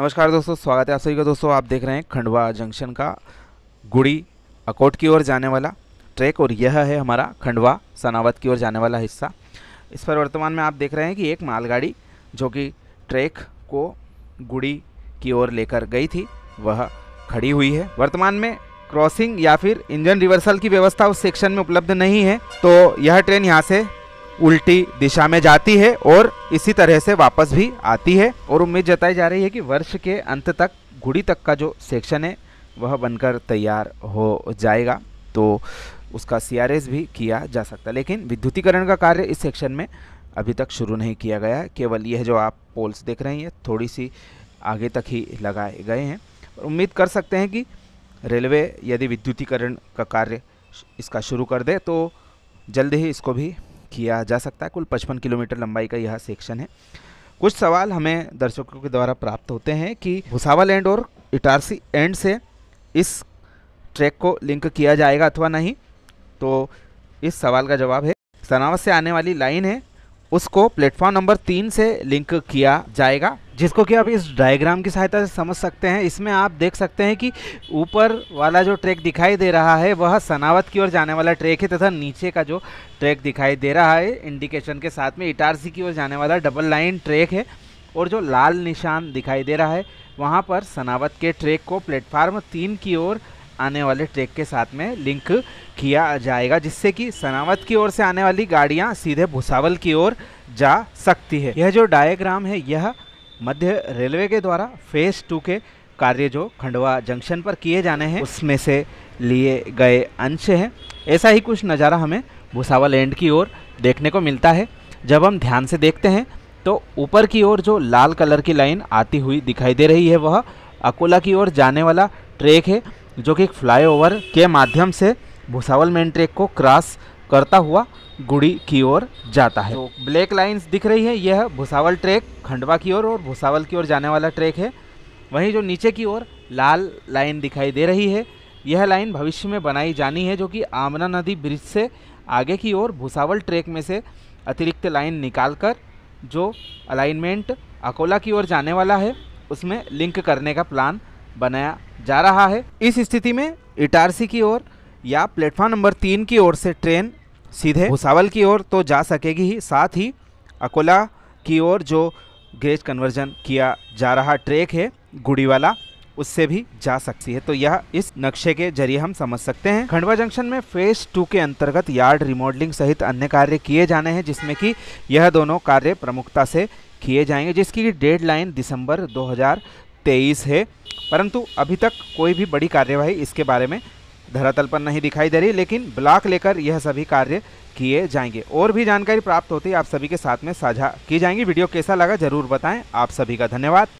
नमस्कार दोस्तों स्वागत है आप सभी का दोस्तों आप देख रहे हैं खंडवा जंक्शन का गुड़ी अकोट की ओर जाने वाला ट्रैक और यह है हमारा खंडवा सनावत की ओर जाने वाला हिस्सा इस पर वर्तमान में आप देख रहे हैं कि एक मालगाड़ी जो कि ट्रैक को गुड़ी की ओर लेकर गई थी वह खड़ी हुई है वर्तमान में क्रॉसिंग या फिर इंजन रिवर्सल की व्यवस्था उस सेक्शन में उपलब्ध नहीं है तो यह ट्रेन यहाँ से उल्टी दिशा में जाती है और इसी तरह से वापस भी आती है और उम्मीद जताई जा रही है कि वर्ष के अंत तक घुड़ी तक का जो सेक्शन है वह बनकर तैयार हो जाएगा तो उसका सी भी किया जा सकता है लेकिन विद्युतीकरण का कार्य इस सेक्शन में अभी तक शुरू नहीं किया गया है केवल यह जो आप पोल्स देख रहे हैं थोड़ी सी आगे तक ही लगाए गए हैं उम्मीद कर सकते हैं कि रेलवे यदि विद्युतीकरण का कार्य इसका शुरू कर दे तो जल्द ही इसको भी किया जा सकता है कुल पचपन किलोमीटर लंबाई का यह सेक्शन है कुछ सवाल हमें दर्शकों के द्वारा प्राप्त होते हैं कि भुसावल एंड और इटारसी एंड से इस ट्रैक को लिंक किया जाएगा अथवा नहीं तो इस सवाल का जवाब है सनावत से आने वाली लाइन है उसको प्लेटफॉर्म नंबर तीन से लिंक किया जाएगा जिसको कि आप इस डायग्राम की सहायता से समझ सकते हैं इसमें आप देख सकते हैं कि ऊपर वाला जो ट्रैक दिखाई दे रहा है वह सनावत की ओर जाने वाला ट्रैक है तथा नीचे का जो ट्रैक दिखाई दे रहा है इंडिकेशन के साथ में इटारसी की ओर जाने वाला डबल लाइन ट्रैक है और जो लाल निशान दिखाई दे रहा है वहाँ पर सनावत के ट्रैक को प्लेटफार्म तीन की ओर आने वाले ट्रैक के साथ में लिंक किया जाएगा जिससे कि सनावत की ओर से आने वाली गाड़ियां सीधे भुसावल की ओर जा सकती है यह जो डायग्राम है यह मध्य रेलवे के द्वारा फेज टू के कार्य जो खंडवा जंक्शन पर किए जाने हैं उसमें से लिए गए अंश हैं ऐसा ही कुछ नज़ारा हमें भुसावल एंड की ओर देखने को मिलता है जब हम ध्यान से देखते हैं तो ऊपर की ओर जो लाल कलर की लाइन आती हुई दिखाई दे रही है वह अकोला की ओर जाने वाला ट्रैक है जो कि एक फ्लाईओवर के माध्यम से भुसावल मेन ट्रैक को क्रॉस करता हुआ गुड़ी की ओर जाता है तो ब्लैक लाइंस दिख रही है यह भुसावल ट्रैक खंडवा की ओर और भुसावल की ओर जाने वाला ट्रैक है वहीं जो नीचे की ओर लाल लाइन दिखाई दे रही है यह लाइन भविष्य में बनाई जानी है जो कि आमना नदी ब्रिज से आगे की ओर भुसावल ट्रैक में से अतिरिक्त लाइन कर जो अलाइनमेंट अकोला की ओर जाने वाला है उसमें लिंक करने का प्लान बनाया जा रहा है इस स्थिति में इटारसी की ओर या प्लेटफॉर्म नंबर तीन की ओर से ट्रेन सीधे भुसावल की ओर तो जा सकेगी ही साथ ही अकोला की ओर जो ग्रेज कन्वर्जन किया जा रहा ट्रैक है गुड़ीवाला उससे भी जा सकती है तो यह इस नक्शे के जरिए हम समझ सकते हैं खंडवा जंक्शन में फेज टू के अंतर्गत यार्ड रिमॉडलिंग सहित अन्य कार्य किए जाने हैं जिसमें कि यह दोनों कार्य प्रमुखता से किए जाएंगे जिसकी डेडलाइन दिसंबर तेईस है परंतु अभी तक कोई भी बड़ी कार्यवाही इसके बारे में धरातल पर नहीं दिखाई दे रही लेकिन ब्लॉक लेकर यह सभी कार्य किए जाएंगे और भी जानकारी प्राप्त होती है आप सभी के साथ में साझा की जाएंगी वीडियो कैसा लगा जरूर बताएं आप सभी का धन्यवाद